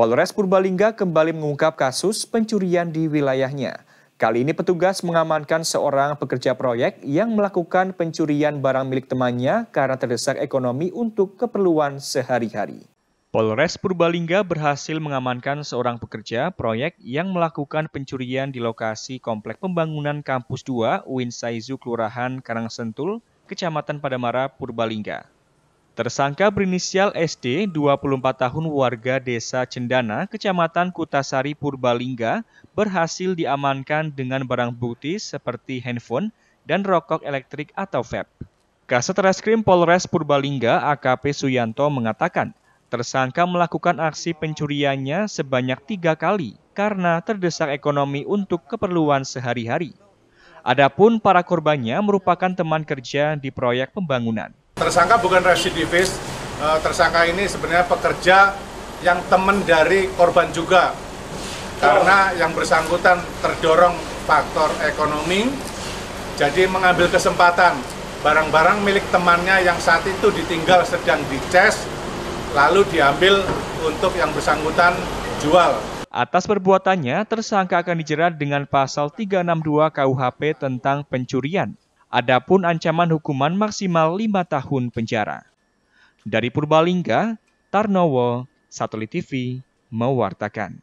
Polres Purbalingga kembali mengungkap kasus pencurian di wilayahnya. Kali ini petugas mengamankan seorang pekerja proyek yang melakukan pencurian barang milik temannya karena terdesak ekonomi untuk keperluan sehari-hari. Polres Purbalingga berhasil mengamankan seorang pekerja proyek yang melakukan pencurian di lokasi Komplek Pembangunan Kampus 2 Winsaizu Kelurahan Karangsentul, Kecamatan Padamara, Purbalingga. Tersangka berinisial SD, 24 tahun warga desa Cendana, kecamatan Kutasari, Purbalingga, berhasil diamankan dengan barang bukti seperti handphone dan rokok elektrik atau vape. Kasat Reskrim Polres Purbalingga AKP Suyanto mengatakan, tersangka melakukan aksi pencuriannya sebanyak tiga kali karena terdesak ekonomi untuk keperluan sehari-hari. Adapun para korbannya merupakan teman kerja di proyek pembangunan. Tersangka bukan residivis, eh, tersangka ini sebenarnya pekerja yang teman dari korban juga. Karena yang bersangkutan terdorong faktor ekonomi, jadi mengambil kesempatan barang-barang milik temannya yang saat itu ditinggal sedang dices, lalu diambil untuk yang bersangkutan jual. Atas perbuatannya, tersangka akan dijerat dengan pasal 362 KUHP tentang pencurian. Adapun ancaman hukuman maksimal 5 tahun penjara. Dari Purbalingga, Tarnowo, Satelit TV, mewartakan.